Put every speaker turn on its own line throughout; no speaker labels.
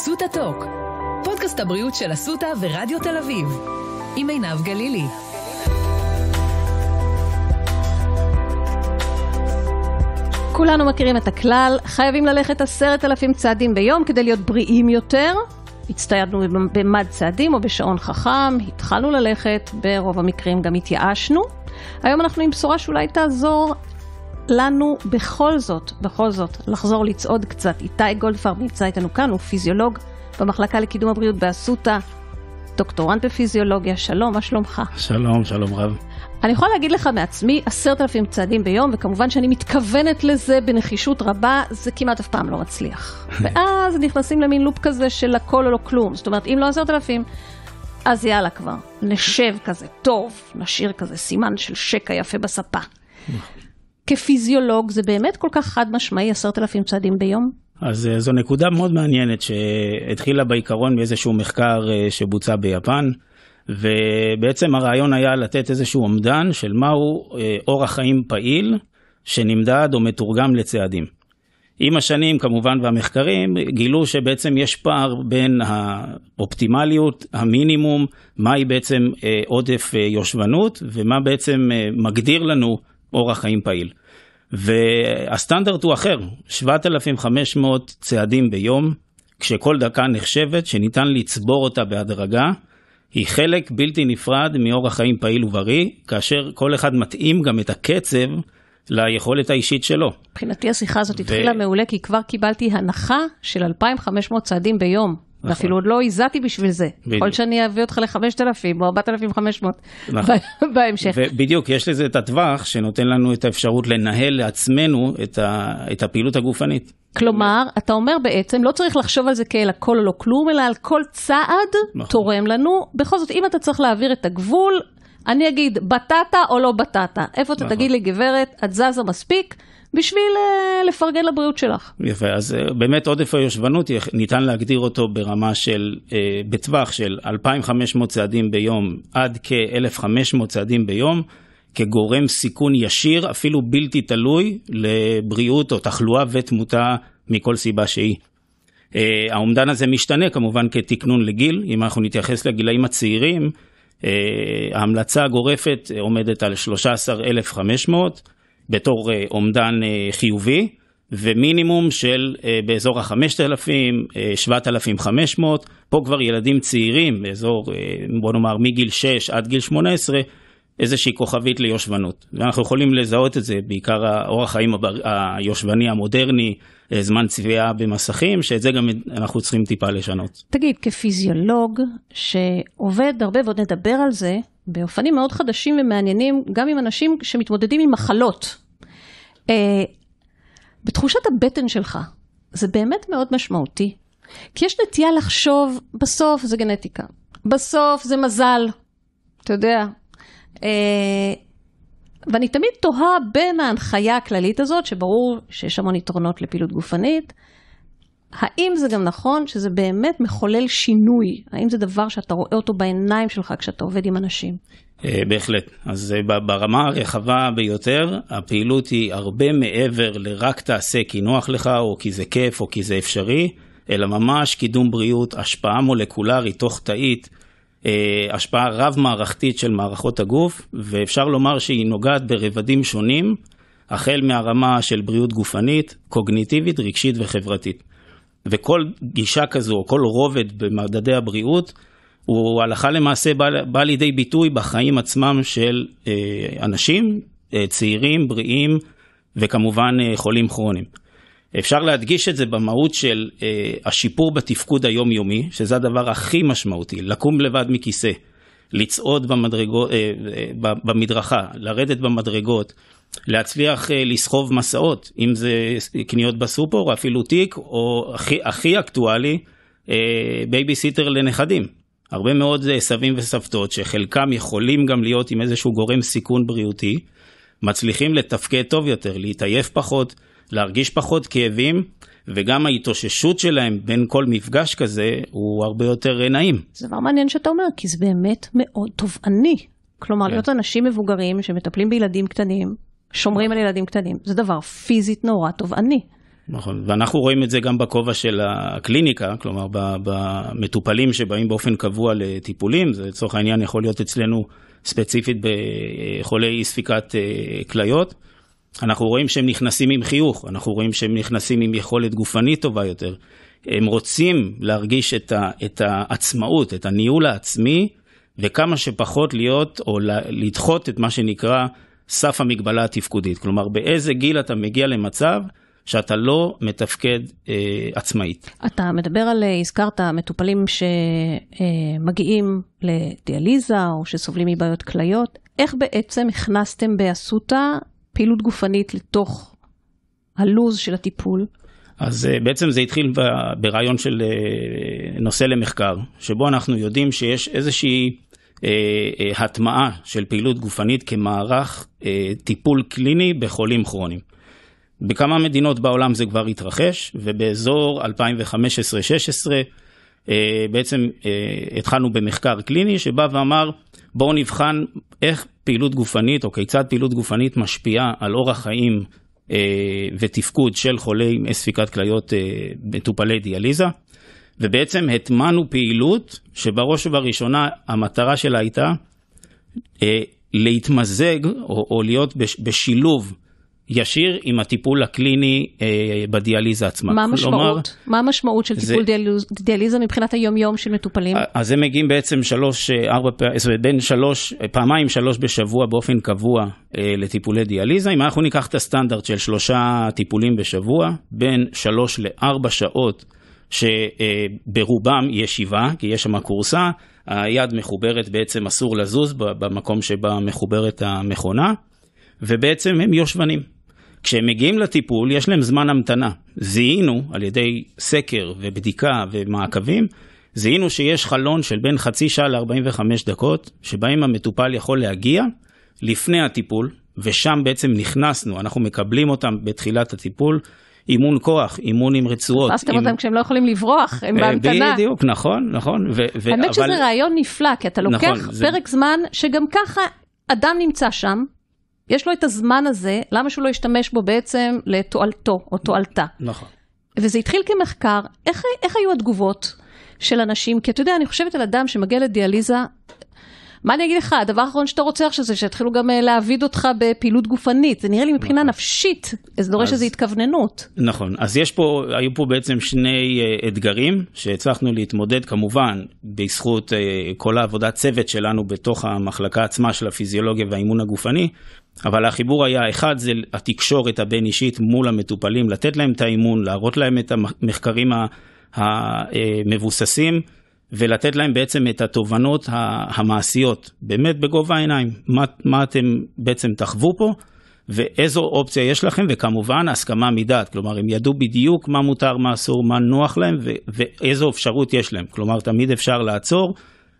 אסותא טוק, פודקאסט הבריאות של אסותא ורדיו תל אביב, עם עינב גלילי. כולנו מכירים את הכלל, חייבים ללכת עשרת אלפים צעדים ביום כדי להיות בריאים יותר. הצטיידנו במד צעדים או בשעון חכם, התחלנו ללכת, ברוב המקרים גם התייאשנו. היום אנחנו עם בשורה שאולי תעזור לנו בכל זאת, בכל זאת, לחזור לצעוד קצת. איתי גולדפרב נמצא איתנו כאן, הוא פיזיולוג במחלקה לקידום הבריאות באסותא, דוקטורנט בפיזיולוגיה. שלום, מה שלומך? שלום, שלום רב. אני יכולה להגיד לך מעצמי, עשרת אלפים צעדים ביום, וכמובן שאני מתכוונת לזה בנחישות רבה, זה כמעט אף פעם לא מצליח. ואז נכנסים למין לופ כזה של הכל או לא כלום. זאת אומרת, אם לא עשרת אלפים, אז יאללה כבר, נשב כזה, טוב, נשאיר כזה סימן של שקע יפה בספה. נכון. כפיזיולוג, זה באמת כל כך חד משמעי, עשרת אלפים צעדים ביום?
אז אה, זו נקודה מאוד מעניינת שהתחילה בעיקרון מאיזשהו מחקר אה, שבוצע ביפן, ובעצם הרעיון היה לתת איזשהו אומדן של מהו אה, אורח חיים פעיל שנמדד או מתורגם לצעדים. עם השנים כמובן והמחקרים גילו שבעצם יש פער בין האופטימליות, המינימום, מהי בעצם עודף יושבנות ומה בעצם מגדיר לנו אורח חיים פעיל. והסטנדרט הוא אחר, 7,500 צעדים ביום, כשכל דקה נחשבת שניתן לצבור אותה בהדרגה, היא חלק בלתי נפרד מאורח חיים פעיל ובריא, כאשר כל אחד מתאים גם את הקצב ליכולת האישית שלו.
מבחינתי השיחה הזאת התחילה ו... מעולה, כי כבר קיבלתי הנחה של 2,500 צעדים ביום. נכון. ואפילו עוד לא הזעתי בשביל זה. בדיוק. יכול שאני אביא אותך ל-5,000 או 4,500 נכון. בהמשך.
בדיוק, יש לזה את הטווח שנותן לנו את האפשרות לנהל לעצמנו את, ה, את הפעילות הגופנית.
כלומר, אתה אומר בעצם, לא צריך לחשוב על זה כאל הכל או לא כלום, אלא על כל צעד נכון. תורם לנו. בכל זאת, אם אתה צריך להעביר את הגבול, אני אגיד בטטה או לא בטטה. איפה נכון. אתה תגיד לי, גברת, את זזה מספיק? בשביל אה, לפרגן לבריאות שלך.
יפה, אז אה, באמת עודף היושבנות, ניתן להגדיר אותו ברמה של, אה, בטווח של 2,500 צעדים ביום עד כ-1,500 צעדים ביום. כגורם סיכון ישיר, אפילו בלתי תלוי, לבריאות או תחלואה ותמותה מכל סיבה שהיא. Uh, האומדן הזה משתנה כמובן כתקנון לגיל, אם אנחנו נתייחס לגילאים הצעירים, uh, ההמלצה הגורפת עומדת על 13,500, בתור אה, אומדן אה, חיובי, ומינימום של אה, באזור ה-5,000, 7,500, פה כבר ילדים צעירים, באזור, בוא נאמר, מגיל 6 עד גיל 18, איזושהי כוכבית ליושבנות. ואנחנו יכולים לזהות את זה, בעיקר האורח חיים היושבני המודרני, זמן צביעה במסכים, שאת זה גם אנחנו צריכים טיפה לשנות.
תגיד, כפיזיולוג שעובד הרבה, ועוד נדבר על זה, באופנים מאוד חדשים ומעניינים, גם עם אנשים שמתמודדים עם מחלות. אה, בתחושת הבטן שלך, זה באמת מאוד משמעותי. כי יש נטייה לחשוב, בסוף זה גנטיקה, בסוף זה מזל, אתה יודע. אה, ואני תמיד תוהה בין ההנחיה הכללית הזאת, שברור שיש המון יתרונות לפעילות גופנית, האם זה גם נכון שזה באמת מחולל שינוי? האם זה דבר שאתה רואה אותו בעיניים שלך כשאתה עובד עם אנשים?
אה, בהחלט. אז אה, ברמה הרחבה ביותר, הפעילות היא הרבה מעבר לרק תעשה כי נוח לך, או כי זה כיף, או כי זה אפשרי, אלא ממש קידום בריאות, השפעה מולקולרית, תוך תאית, אה, השפעה רב-מערכתית של מערכות הגוף, ואפשר לומר שהיא נוגעת ברבדים שונים, החל מהרמה של בריאות גופנית, קוגניטיבית, רגשית וחברתית. וכל גישה כזו, או כל רובד במדדי הבריאות, הוא הלכה למעשה בא, בא לידי ביטוי בחיים עצמם של אה, אנשים אה, צעירים, בריאים וכמובן אה, חולים כרוניים. אפשר להדגיש את זה במהות של אה, השיפור בתפקוד היומיומי, שזה הדבר הכי משמעותי, לקום לבד מכיסא, לצעוד במדרגו, אה, אה, במדרכה, לרדת במדרגות, להצליח uh, לסחוב מסעות, אם זה קניות בסופר, אפילו תיק, או הכי, הכי אקטואלי, uh, בייביסיטר לנכדים. הרבה מאוד uh, סבים וסבתות, שחלקם יכולים גם להיות עם איזשהו גורם סיכון בריאותי, מצליחים לתפקד טוב יותר, להתעייף פחות, להרגיש פחות כאבים, וגם ההתאוששות שלהם בין כל מפגש כזה הוא הרבה יותר נעים.
זה דבר מעניין שאתה אומר, כי זה באמת מאוד תובעני. כלומר, כן. להיות אנשים מבוגרים שמטפלים בילדים קטנים, שומרים על ילדים קטנים. זה דבר פיזית נורא תובעני.
נכון, ואנחנו רואים את זה גם בכובע של הקליניקה, כלומר במטופלים שבאים באופן קבוע לטיפולים, זה לצורך העניין יכול להיות אצלנו ספציפית בחולי אי ספיקת אה, כליות. אנחנו רואים שהם נכנסים עם חיוך, אנחנו רואים שהם נכנסים עם יכולת גופנית טובה יותר. הם רוצים להרגיש את, ה, את העצמאות, את הניהול העצמי, וכמה שפחות להיות או לדחות את מה שנקרא סף המגבלה התפקודית. כלומר, באיזה גיל אתה מגיע למצב שאתה לא מתפקד אה, עצמאית.
אתה מדבר על, אה, הזכרת, מטופלים שמגיעים אה, לדיאליזה או שסובלים מבעיות כליות. איך בעצם הכנסתם באסותא פעילות גופנית לתוך הלוז של הטיפול?
אז אה, בעצם זה התחיל ברעיון של נושא למחקר, שבו אנחנו יודעים שיש איזושהי אה, אה, הטמעה של פעילות גופנית כמערך אה, טיפול קליני בחולים כרוניים. בכמה מדינות בעולם זה כבר התרחש, ובאזור 2015-2016 בעצם התחלנו במחקר קליני שבא ואמר, בואו נבחן איך פעילות גופנית או כיצד פעילות גופנית משפיעה על אורח חיים ותפקוד של חולי ספיקת כליות מטופלי דיאליזה. ובעצם הטמנו פעילות שבראש ובראשונה המטרה שלה הייתה אה, להתמזג או, או להיות בש, בשילוב ישיר עם הטיפול הקליני אה, בדיאליזה עצמה. מה המשמעות?
מה המשמעות של זה, טיפול דיאליז, דיאליזה מבחינת היום-יום של מטופלים? אה,
אז הם מגיעים בעצם שלוש, אה, ארבע פעמים, זאת אומרת בין שלוש, אה, פעמיים שלוש בשבוע באופן קבוע אה, לטיפולי דיאליזה. אם אנחנו ניקח את הסטנדרט של שלושה טיפולים בשבוע, בין שלוש לארבע שעות שברובם ישיבה, כי יש שם כורסה, היד מחוברת בעצם אסור לזוז במקום שבה מחוברת המכונה, ובעצם הם יושבנים. כשהם מגיעים לטיפול יש להם זמן המתנה. זיהינו על ידי סקר ובדיקה ומעקבים, זיהינו שיש חלון של בין חצי שעה ל-45 דקות, שבהם המטופל יכול להגיע לפני הטיפול, ושם בעצם נכנסנו, אנחנו מקבלים אותם בתחילת הטיפול, אימון כוח, אימון עם רצועות. תפסתם עם... אותם
כשהם לא יכולים לברוח, הם אה, בהמתנה. בדיוק,
נכון, נכון. האמת אבל... שזה
רעיון נפלא, כי אתה לוקח נכון, פרק זמן שגם ככה אדם נמצא שם, יש לו את הזמן הזה, למה שהוא לא ישתמש בו בעצם לתועלתו או תועלתה? נכון. וזה התחיל כמחקר, איך, איך היו התגובות של אנשים? כי אתה יודע, אני חושבת על אדם שמגיע לדיאליזה, מה אני אגיד לך, הדבר האחרון שאתה רוצה עכשיו זה שיתחילו גם אה, להעביד אותך בפעילות גופנית. זה נראה לי מבחינה נכון. נפשית, זה דורש איזו התכווננות.
נכון, אז יש פה, היו פה בעצם שני אה, אתגרים שהצלחנו להתמודד כמובן בזכות אה, כל העבודת צוות שלנו בתוך המחלקה עצמה של הפיזיולוגיה והאימון הגופני. אבל החיבור היה, אחד זה התקשורת הבין-אישית מול המטופלים, לתת להם את האימון, להראות להם את המחקרים המבוססים ולתת להם בעצם את התובנות המעשיות, באמת בגובה העיניים, מה, מה אתם בעצם תחוו פה ואיזו אופציה יש לכם, וכמובן הסכמה מדעת, כלומר הם ידעו בדיוק מה מותר, מה אסור, מה נוח להם ו- ואיזו אפשרות יש להם, כלומר תמיד אפשר לעצור,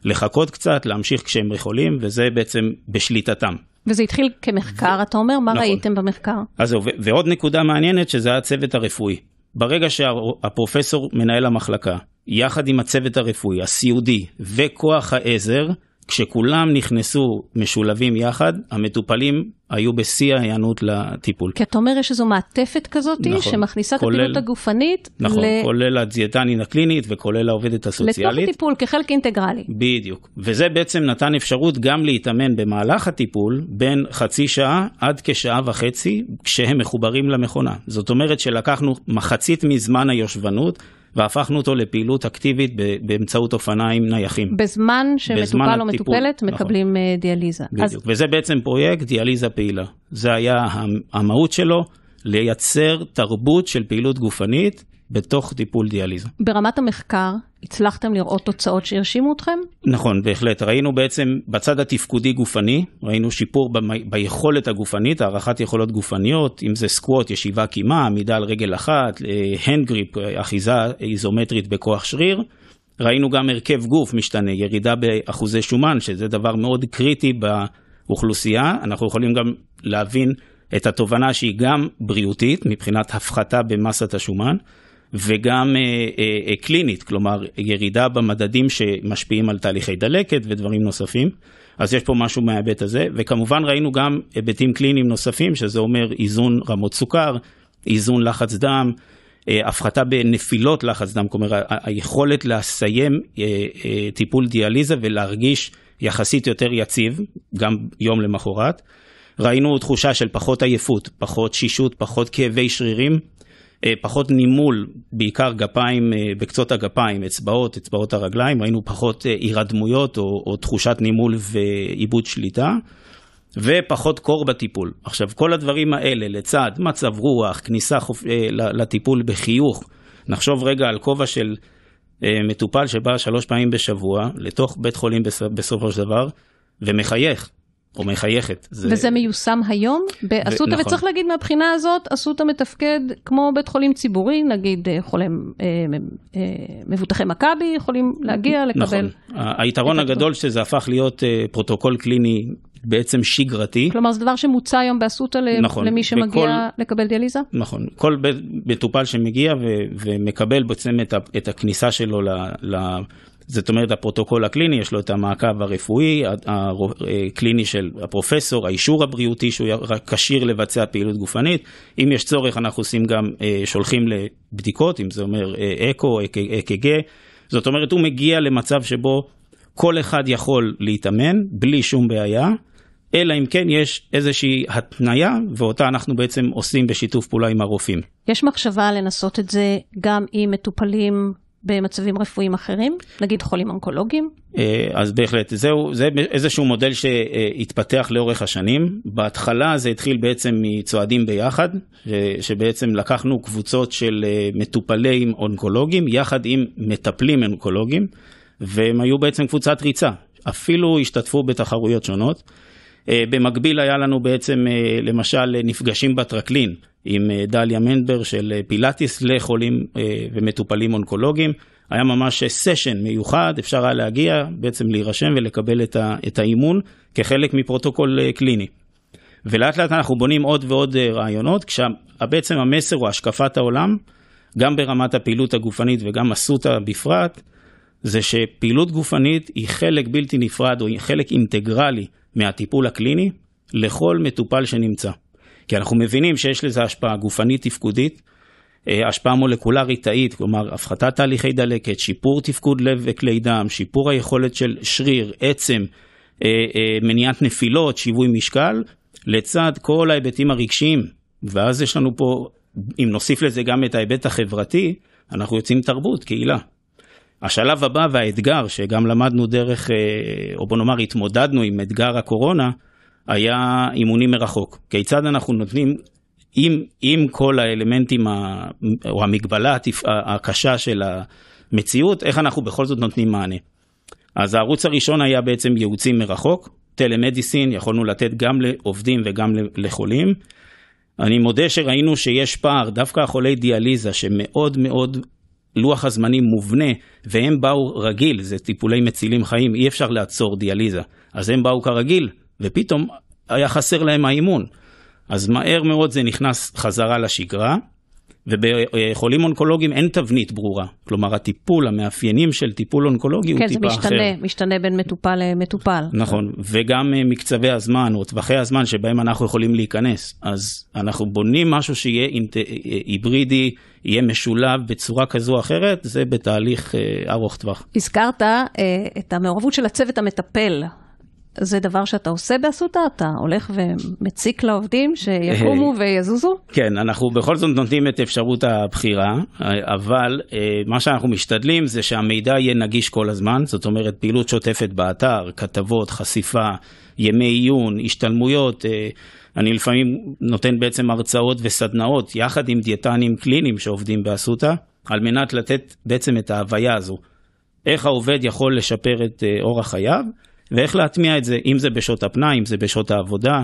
לחכות קצת, להמשיך כשהם יכולים, וזה בעצם בשליטתם.
וזה התחיל כמחקר, ו... אתה אומר, מה נכון. ראיתם במחקר?
אז זהו, ו- ועוד נקודה מעניינת, שזה הצוות הרפואי. ברגע שהפרופסור מנהל המחלקה, יחד עם הצוות הרפואי, הסיעודי וכוח העזר, כשכולם נכנסו משולבים יחד, המטופלים היו בשיא ההיענות לטיפול. כי
אתה אומר יש איזו מעטפת כזאת, נכון, שמכניסה את הפעילות הגופנית. נכון, ל...
כולל הדיאטנין הקלינית וכולל העובדת הסוציאלית. לתוך
הטיפול, כחלק אינטגרלי.
בדיוק. וזה בעצם נתן אפשרות גם להתאמן במהלך הטיפול, בין חצי שעה עד כשעה וחצי, כשהם מחוברים למכונה. זאת אומרת שלקחנו מחצית מזמן היושבנות. והפכנו אותו לפעילות אקטיבית באמצעות אופניים נייחים.
בזמן שמטופל או מטופלת נכון. מקבלים נכון. דיאליזה. בדיוק,
אז... וזה בעצם פרויקט דיאליזה פעילה. זה היה המהות שלו, לייצר תרבות של פעילות גופנית בתוך טיפול דיאליזה.
ברמת המחקר, הצלחתם לראות תוצאות שהרשימו אתכם?
נכון, בהחלט. ראינו בעצם בצד התפקודי גופני, ראינו שיפור ב- ביכולת הגופנית, הערכת יכולות גופניות, אם זה סקווט, ישיבה קימה, עמידה על רגל אחת, הנד אה, אה, אחיזה איזומטרית בכוח שריר. ראינו גם הרכב גוף משתנה, ירידה באחוזי שומן, שזה דבר מאוד קריטי באוכלוסייה. אנחנו יכולים גם להבין את התובנה שהיא גם בריאותית, מבחינת הפחתה במסת השומן. וגם אה, אה, אה, קלינית, כלומר ירידה במדדים שמשפיעים על תהליכי דלקת ודברים נוספים. אז יש פה משהו מההיבט הזה, וכמובן ראינו גם היבטים קליניים נוספים, שזה אומר איזון רמות סוכר, איזון לחץ דם, אה, הפחתה בנפילות לחץ דם, כלומר היכולת לסיים אה, טיפול דיאליזה ולהרגיש יחסית יותר יציב, גם יום למחרת. ראינו תחושה של פחות עייפות, פחות שישות, פחות כאבי שרירים, אה, פחות נימול, בעיקר גפיים, אה, בקצות הגפיים, אצבעות, אצבעות הרגליים, ראינו פחות אה, הירדמויות או, או תחושת נימול ועיבוד שליטה. ופחות קור בטיפול. עכשיו, כל הדברים האלה, לצד מצב רוח, כניסה חופ... לטיפול בחיוך, נחשוב רגע על כובע של מטופל שבא שלוש פעמים בשבוע לתוך בית חולים בסופו של דבר ומחייך. או מחייכת. זה... וזה
מיושם היום? באסותא, נכון. וצריך להגיד מהבחינה הזאת, אסותא מתפקד כמו בית חולים ציבורי, נגיד אה, חולים, אה, אה, מבוטחי מכבי יכולים להגיע, נכון. לקבל... נכון. היתרון הגדול
שזה הפך להיות פרוטוקול קליני בעצם שגרתי.
כלומר, זה דבר שמוצע היום באסותא נכון, למי שמגיע בכל... לקבל דיאליזה?
נכון. כל מטופל שמגיע ו, ומקבל בעצם את, ה, את הכניסה שלו ל, ל, זאת אומרת, הפרוטוקול הקליני, יש לו את המעקב הרפואי, הקליני אה, של הפרופסור, האישור הבריאותי שהוא כשיר לבצע פעילות גופנית. אם יש צורך, אנחנו עושים גם, אה, שולחים לבדיקות, אם זה אומר אה, אקו, אק"ג. זאת אומרת, הוא מגיע למצב שבו כל אחד יכול להתאמן בלי שום בעיה, אלא אם כן יש איזושהי התניה, ואותה אנחנו בעצם עושים בשיתוף פעולה עם הרופאים.
יש מחשבה לנסות את זה גם עם מטופלים במצבים רפואיים אחרים, נגיד חולים אונקולוגיים?
אה, אז בהחלט, זהו, זה איזשהו מודל שהתפתח לאורך השנים. בהתחלה זה התחיל בעצם מצועדים ביחד, שבעצם לקחנו קבוצות של אה, מטופלים אונקולוגיים יחד עם מטפלים אונקולוגיים, והם היו בעצם קבוצת ריצה. אפילו השתתפו בתחרויות שונות. אה, במקביל היה לנו בעצם אה, למשל נפגשים בטרקלין עם אה, דליה מנדבר של פילאטיס לחולים ומטופלים אונקולוגיים. היה ממש סשן מיוחד, אפשר היה להגיע, בעצם להירשם ולקבל את, ה, את האימון כחלק מפרוטוקול קליני. ולאט לאט אנחנו בונים עוד ועוד רעיונות, כשבעצם המסר הוא השקפת העולם, גם ברמת הפעילות הגופנית וגם אסותא בפרט, זה שפעילות גופנית היא חלק בלתי נפרד, או היא חלק אינטגרלי מהטיפול הקליני לכל מטופל שנמצא. כי אנחנו מבינים שיש לזה השפעה גופנית תפקודית, אה, השפעה מולקולרית תאית, כלומר הפחתת תהליכי דלקת, שיפור תפקוד לב וכלי דם, שיפור היכולת של שריר, עצם, אה, אה, מניעת נפילות, שיווי משקל, לצד כל ההיבטים הרגשיים. ואז יש לנו פה, אם נוסיף לזה גם את ההיבט החברתי, אנחנו יוצאים תרבות, קהילה. השלב הבא והאתגר, שגם למדנו דרך, אה, או בוא נאמר התמודדנו עם אתגר הקורונה, היה אימונים מרחוק. כיצד אנחנו נותנים, עם, עם כל האלמנטים ה, או המגבלה הקשה של המציאות, איך אנחנו בכל זאת נותנים מענה. אז הערוץ הראשון היה בעצם ייעוצים מרחוק, טלמדיסין, יכולנו לתת גם לעובדים וגם לחולים. אני מודה שראינו שיש פער, דווקא החולי דיאליזה שמאוד מאוד לוח הזמנים מובנה, והם באו רגיל, זה טיפולי מצילים חיים, אי אפשר לעצור דיאליזה. אז הם באו כרגיל, ופתאום היה חסר להם האימון. אז מהר מאוד זה נכנס חזרה לשגרה, ובחולים אונקולוגיים אין תבנית ברורה. כלומר, הטיפול, המאפיינים של טיפול אונקולוגי כן, הוא טיפה משתנה, אחר. כן, זה
משתנה, משתנה בין מטופל למטופל. נכון,
וגם אה, מקצבי הזמן או טווחי הזמן שבהם אנחנו יכולים להיכנס. אז אנחנו בונים משהו שיהיה אינט... אה, אה, היברידי, יהיה משולב בצורה כזו או אחרת, זה בתהליך ארוך טווח.
הזכרת את המעורבות של הצוות המטפל. זה דבר שאתה עושה באסותא? אתה הולך ומציק לעובדים שיקומו אה, ויזוזו?
כן, אנחנו בכל זאת נותנים את אפשרות הבחירה, אבל אה, מה שאנחנו משתדלים זה שהמידע יהיה נגיש כל הזמן, זאת אומרת פעילות שוטפת באתר, כתבות, חשיפה, ימי עיון, השתלמויות. אה, אני לפעמים נותן בעצם הרצאות וסדנאות יחד עם דיאטנים קליניים שעובדים באסותא, על מנת לתת בעצם את ההוויה הזו. איך העובד יכול לשפר את אורח חייו, ואיך להטמיע את זה, אם זה בשעות הפנאי, אם זה בשעות העבודה.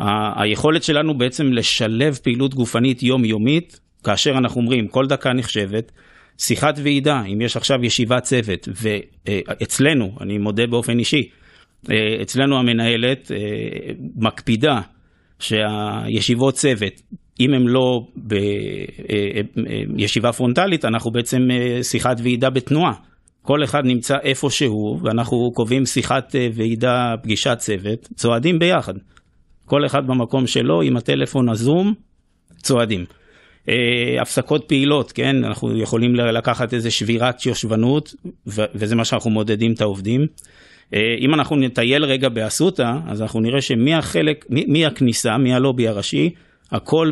ה- היכולת שלנו בעצם לשלב פעילות גופנית יומיומית, כאשר אנחנו אומרים, כל דקה נחשבת, שיחת ועידה, אם יש עכשיו ישיבת צוות, ואצלנו, אני מודה באופן אישי, אה, אצלנו המנהלת אה, מקפידה שהישיבות צוות, אם הם לא בישיבה אה, פרונטלית, אנחנו בעצם שיחת ועידה בתנועה. כל אחד נמצא איפה שהוא, ואנחנו קובעים שיחת אה, ועידה, פגישת צוות, צועדים ביחד. כל אחד במקום שלו, עם הטלפון הזום, צועדים. Uh, הפסקות פעילות, כן? אנחנו יכולים לקחת איזה שבירת יושבנות, וזה מה שאנחנו מודדים את העובדים. Uh, אם אנחנו נטייל רגע באסותא, אז אנחנו נראה שמהחלק, מהכניסה, מהלובי הראשי, הכל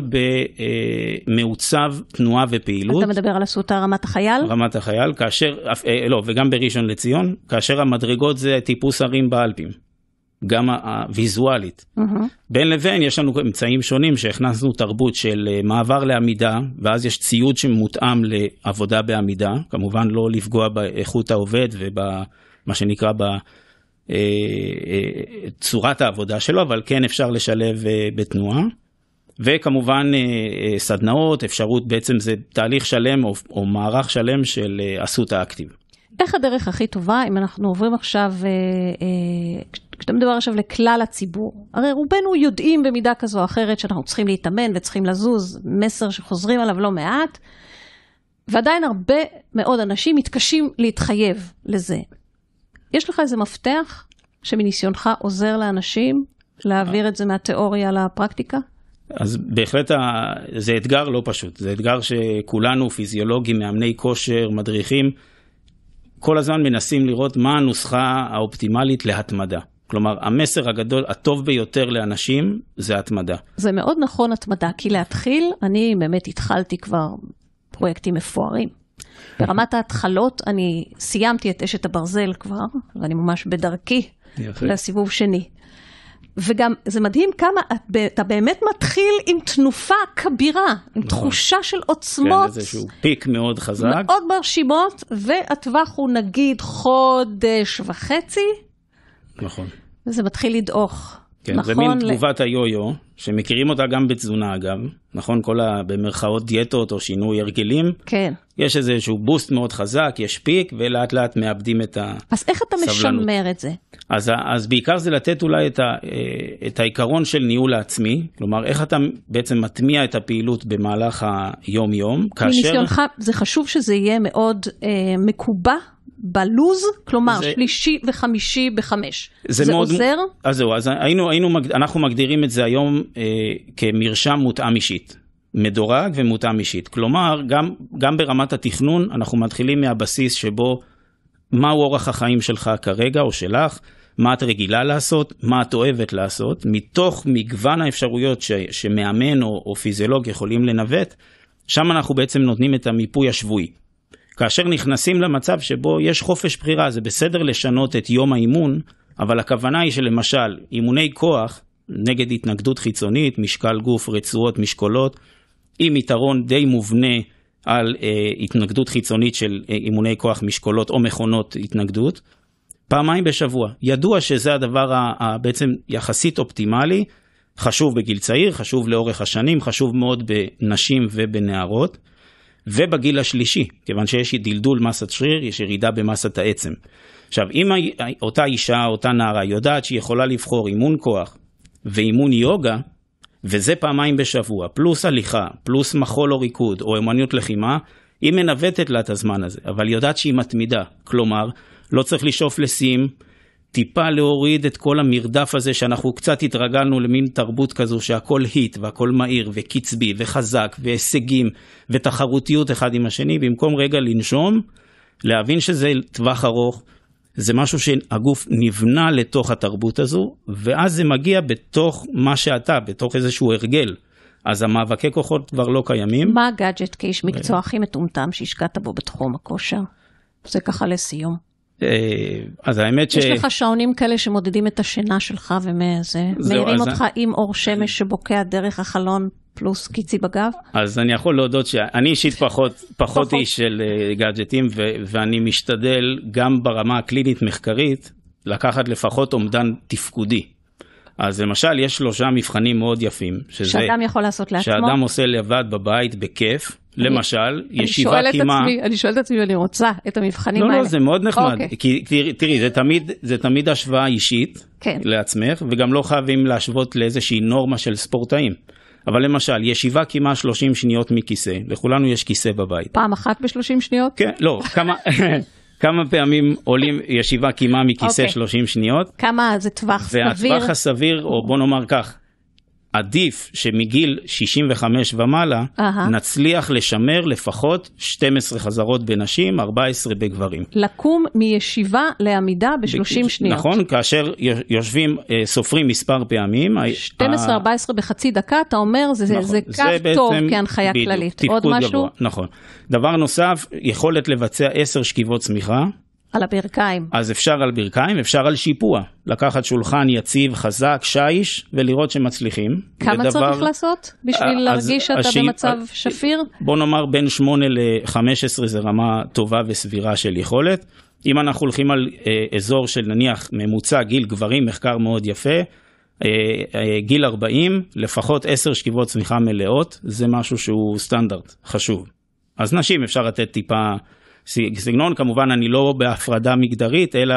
במעוצב תנועה ופעילות. אתה
מדבר על אסותא רמת החייל?
רמת החייל, כאשר, אה, אה, לא, וגם בראשון לציון, כאשר המדרגות זה טיפוס הרים באלפים, גם הוויזואלית. Mm-hmm. בין לבין יש לנו אמצעים שונים שהכנסנו תרבות של אה, מעבר לעמידה, ואז יש ציוד שמותאם לעבודה בעמידה, כמובן לא לפגוע באיכות העובד ובמה שנקרא ב... צורת העבודה שלו, אבל כן אפשר לשלב בתנועה. וכמובן אה, אה, סדנאות, אפשרות, בעצם זה תהליך שלם או, או מערך שלם של אה, עשות האקטיב.
איך הדרך הכי טובה, אם אנחנו עוברים עכשיו, כשאתה מדבר עכשיו לכלל הציבור, הרי רובנו יודעים במידה כזו או אחרת שאנחנו צריכים להתאמן וצריכים לזוז, מסר שחוזרים עליו לא מעט, ועדיין הרבה מאוד אנשים מתקשים להתחייב לזה. יש לך איזה מפתח שמניסיונך עוזר לאנשים להעביר את זה מהתיאוריה לפרקטיקה?
אז בהחלט ה... זה אתגר לא פשוט, זה אתגר שכולנו, פיזיולוגים, מאמני כושר, מדריכים, כל הזמן מנסים לראות מה הנוסחה האופטימלית להתמדה. כלומר, המסר הגדול, הטוב ביותר לאנשים, זה התמדה.
זה מאוד נכון התמדה, כי להתחיל, אני באמת התחלתי כבר פרויקטים מפוארים. ברמת ההתחלות, אני סיימתי את אשת הברזל כבר, ואני ממש בדרכי יפה. לסיבוב שני. וגם זה מדהים כמה אתה באמת מתחיל עם תנופה כבירה, עם נכון. תחושה של כן, עוצמות. כן,
איזשהו פיק מאוד חזק. מאוד
מרשימות, והטווח הוא נגיד חודש וחצי. נכון. וזה מתחיל לדעוך. כן, נכון? זה מין ל...
תגובת היו-יו. שמכירים אותה גם בתזונה אגב, נכון? כל ה... במרכאות דיאטות או שינוי הרגלים. כן. יש איזשהו בוסט מאוד חזק, יש פיק, ולאט לאט מאבדים את הסבלנות.
אז איך אתה משמר את זה?
אז, אז בעיקר זה לתת אולי את, ה, אה, את העיקרון של ניהול העצמי, כלומר, איך אתה בעצם מטמיע את הפעילות במהלך היום-יום, כאשר... מניסיונך,
זה חשוב שזה יהיה מאוד אה, מקובע בלוז, כלומר זה... שלישי וחמישי בחמש. זה, זה מאוד... עוזר?
אז זהו, אז היינו, היינו, אנחנו מגדירים את זה היום אה, כמרשם מותאם אישית. מדורג ומותאם אישית. כלומר, גם, גם ברמת התכנון, אנחנו מתחילים מהבסיס שבו מהו אורח החיים שלך כרגע או שלך, מה את רגילה לעשות, מה את אוהבת לעשות, מתוך מגוון האפשרויות ש, שמאמן או, או פיזיולוג יכולים לנווט, שם אנחנו בעצם נותנים את המיפוי השבועי. כאשר נכנסים למצב שבו יש חופש בחירה, זה בסדר לשנות את יום האימון, אבל הכוונה היא שלמשל, אימוני כוח, נגד התנגדות חיצונית, משקל גוף, רצועות, משקולות, עם יתרון די מובנה על אה, התנגדות חיצונית של אה, אימוני כוח משקולות או מכונות התנגדות. פעמיים בשבוע. ידוע שזה הדבר בעצם יחסית אופטימלי, חשוב בגיל צעיר, חשוב לאורך השנים, חשוב מאוד בנשים ובנערות, ובגיל השלישי, כיוון שיש דלדול מסת שריר, יש ירידה במסת העצם. עכשיו, אם אותה אישה, אותה נערה, יודעת שהיא יכולה לבחור אימון כוח, ואימון יוגה, וזה פעמיים בשבוע, פלוס הליכה, פלוס מחול או ריקוד, או אמנות לחימה, היא מנווטת לה את הזמן הזה, אבל יודעת שהיא מתמידה. כלומר, לא צריך לשאוף לשיאים, טיפה להוריד את כל המרדף הזה שאנחנו קצת התרגלנו למין תרבות כזו שהכל היט והכל מהיר וקצבי וחזק והישגים ותחרותיות אחד עם השני, במקום רגע לנשום, להבין שזה טווח ארוך, זה משהו שהגוף נבנה לתוך התרבות הזו, ואז זה מגיע בתוך מה שאתה, בתוך איזשהו הרגל. אז המאבקי כוחות כבר לא קיימים.
מה הגאדג'ט כאיש מקצוע הכי מטומטם שהשקעת בו בתחום הכושר? זה ככה לסיום.
אה, אז האמת ש... יש לך
שעונים כאלה שמודדים את השינה שלך ומאיזה, מעירים אותך עם אור שמש שבוקע דרך החלון. פלוס קיצי בגב?
אז אני יכול להודות שאני אישית פחות, פחות פחות. איש של אה, גאדג'טים, ו- ואני משתדל גם ברמה הקלינית-מחקרית לקחת לפחות אומדן תפקודי. אז למשל, יש שלושה מבחנים מאוד יפים. שזה, שאדם
יכול לעשות לעצמו? שאדם
עושה לבד בבית בכיף. למשל, אני, ישיבה אני קימה... עצמי,
אני שואלת את עצמי, אני רוצה את המבחנים לא, לא האלה. לא, לא, זה
מאוד נחמד. אוקיי. כי תראי, תראי זה, תמיד, זה תמיד השוואה אישית כן. לעצמך, וגם לא חייבים להשוות לאיזושהי נורמה של ספורטאים. אבל למשל, ישיבה כמעט 30 שניות מכיסא, לכולנו יש כיסא בבית.
פעם אחת ב-30 שניות? כן,
לא, כמה... כמה פעמים עולים ישיבה קימה מכיסא okay. אוקיי. 30 שניות.
כמה זה טווח סביר? והטווח
הסביר, או בוא נאמר כך, עדיף שמגיל 65 ומעלה uh-huh. נצליח לשמר לפחות 12 חזרות בנשים, 14 בגברים.
לקום מישיבה לעמידה ב-30 שניות. נכון,
כאשר יושבים, אה, סופרים מספר פעמים.
12-14 בחצי דקה, אתה אומר, זה, נכון, זה קו זה טוב כהנחיה בדיוק, כללית. עוד משהו? גבוה,
נכון. דבר נוסף, יכולת לבצע 10 שכיבות צמיחה.
על הברכיים.
אז אפשר על ברכיים, אפשר על שיפוע. לקחת שולחן יציב, חזק, שיש, ולראות שמצליחים. כמה ודבר... צריך
לעשות בשביל אה, להרגיש שאתה השיפ... במצב אה, שפיר?
בוא נאמר בין 8 ל-15 זה רמה טובה וסבירה של יכולת. אם אנחנו הולכים על אה, אזור של נניח ממוצע גיל גברים, מחקר מאוד יפה, אה, אה, גיל 40, לפחות 10 שכיבות צמיחה מלאות, זה משהו שהוא סטנדרט חשוב. אז נשים אפשר לתת טיפה סגנון, כמובן אני לא בהפרדה מגדרית, אלא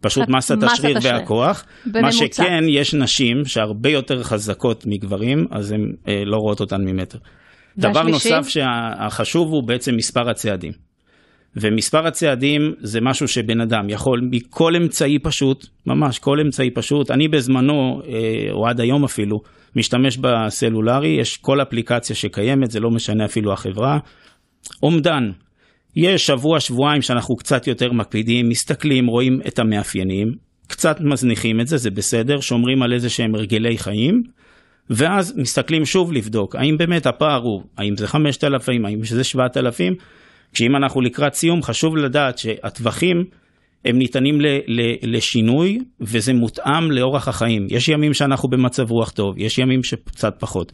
פשוט מסת השריר השריר והכוח. בממוצע. מה שכן, יש נשים שהרבה יותר חזקות מגברים, אז הן אה, לא רואות אותן ממטר. והשלישים? דבר נוסף שהחשוב הוא בעצם מספר הצעדים. ומספר הצעדים זה משהו שבן אדם יכול מכל אמצעי פשוט, ממש כל אמצעי פשוט, אני בזמנו, אה, או עד היום אפילו, משתמש בסלולרי, יש כל אפליקציה שקיימת, זה לא משנה אפילו החברה. אומדן, יש שבוע-שבועיים שאנחנו קצת יותר מקפידים, מסתכלים, רואים את המאפיינים, קצת מזניחים את זה, זה בסדר, שומרים על איזה שהם הרגלי חיים, ואז מסתכלים שוב לבדוק, האם באמת הפער הוא, האם זה 5,000, האם זה 7,000, כשאם אנחנו לקראת סיום, חשוב לדעת שהטווחים הם ניתנים ל, ל, לשינוי, וזה מותאם לאורח החיים. יש ימים שאנחנו במצב רוח טוב, יש ימים שקצת פחות.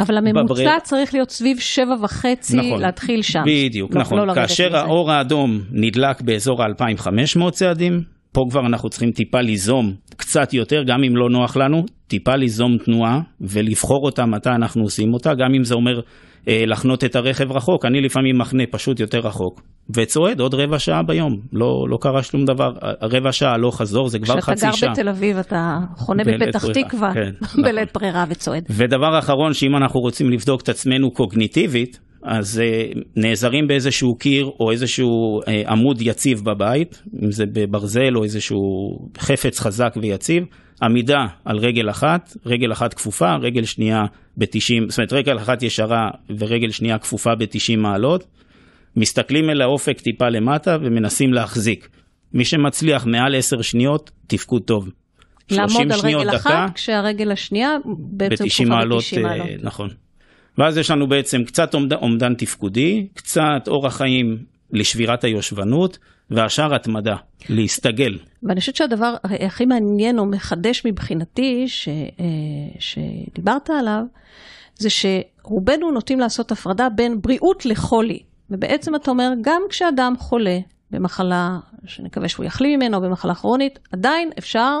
אבל הממוצע בבר... צריך להיות סביב שבע וחצי, נכון, להתחיל שם. בדיוק, לא, נכון. לא, לא, לא כאשר לא,
האור זה. האדום נדלק באזור ה-2500 צעדים, פה כבר אנחנו צריכים טיפה ליזום קצת יותר, גם אם לא נוח לנו, טיפה ליזום תנועה ולבחור אותה מתי אנחנו עושים אותה, גם אם זה אומר אה, לחנות את הרכב רחוק, אני לפעמים מחנה פשוט יותר רחוק, וצועד עוד רבע שעה ביום, לא, לא קרה שום דבר, רבע שעה הלוך לא חזור, זה כבר חצי שעה. כשאתה גר בתל
אביב אתה חונה בפתח תקווה, כן, נכון. בלית ברירה וצועד.
ודבר אחרון, שאם אנחנו רוצים לבדוק את עצמנו קוגניטיבית, אז uh, נעזרים באיזשהו קיר או איזשהו uh, עמוד יציב בבית, אם זה בברזל או איזשהו חפץ חזק ויציב, עמידה על רגל אחת, רגל אחת כפופה, רגל שנייה ב-90, זאת אומרת רגל אחת ישרה ורגל שנייה כפופה ב-90 מעלות, מסתכלים אל האופק טיפה למטה ומנסים להחזיק. מי שמצליח מעל 10 שניות, תפקוד טוב.
לעמוד על רגל דקה, אחת, כשהרגל השנייה בעצם כפופה ב-90 מעלות. אה, מעלות.
נכון. ואז יש לנו בעצם קצת אומדן תפקודי, קצת אורח חיים לשבירת היושבנות, והשאר התמדה, להסתגל.
ואני חושבת שהדבר הכי מעניין או מחדש מבחינתי, ש, אה, שדיברת עליו, זה שרובנו נוטים לעשות הפרדה בין בריאות לחולי. ובעצם אתה אומר, גם כשאדם חולה במחלה, שנקווה שהוא יחלים ממנה, או במחלה כרונית, עדיין אפשר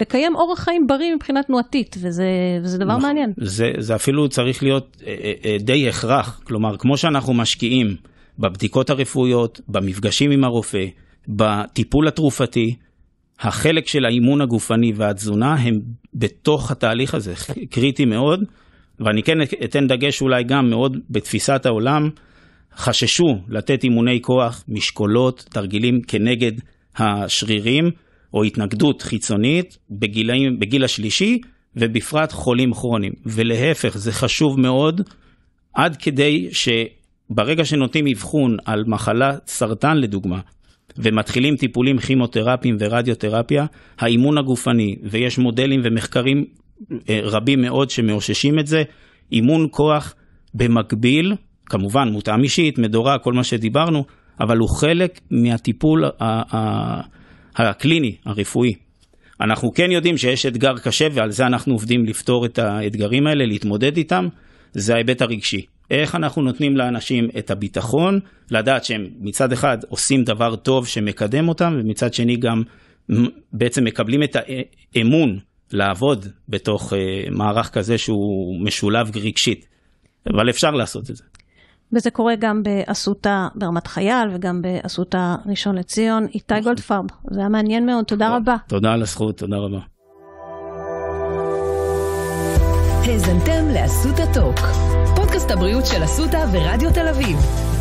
לקיים אורח חיים בריא מבחינה תנועתית, וזה, וזה דבר נכון. מעניין.
זה, זה אפילו צריך להיות אה, אה, די הכרח. כלומר, כמו שאנחנו משקיעים בבדיקות הרפואיות, במפגשים עם הרופא, בטיפול התרופתי, החלק של האימון הגופני והתזונה הם בתוך התהליך הזה, קריטי מאוד, ואני כן אתן דגש אולי גם מאוד בתפיסת העולם, חששו לתת אימוני כוח, משקולות, תרגילים כנגד השרירים, או התנגדות חיצונית בגילאים, בגיל השלישי, ובפרט חולים כרוניים. ולהפך, זה חשוב מאוד, עד כדי ש... ברגע שנותנים אבחון על מחלה, סרטן לדוגמה, ומתחילים טיפולים כימותרפיים ורדיותרפיה, האימון הגופני, ויש מודלים ומחקרים אה, רבים מאוד שמאוששים את זה, אימון כוח במקביל, כמובן מותאם אישית, מדורה, כל מה שדיברנו, אבל הוא חלק מהטיפול הקליני, הרפואי. אנחנו כן יודעים שיש אתגר קשה ועל זה אנחנו עובדים לפתור את האתגרים האלה, להתמודד איתם, זה ההיבט הרגשי. איך אנחנו נותנים לאנשים את הביטחון, לדעת שהם מצד אחד עושים דבר טוב שמקדם אותם, ומצד שני גם בעצם מקבלים את האמון לעבוד בתוך אה, מערך כזה שהוא משולב רגשית. אבל אפשר לעשות את זה.
וזה קורה גם באסותא ברמת חייל וגם באסותא ראשון לציון. איתי נכון. גולדפרב, זה היה מעניין מאוד, תודה רבה.
תודה על הזכות, תודה רבה.
האזנתם לאסותא טוק. פודקאסט הבריאות של אסותא ורדיו תל אביב.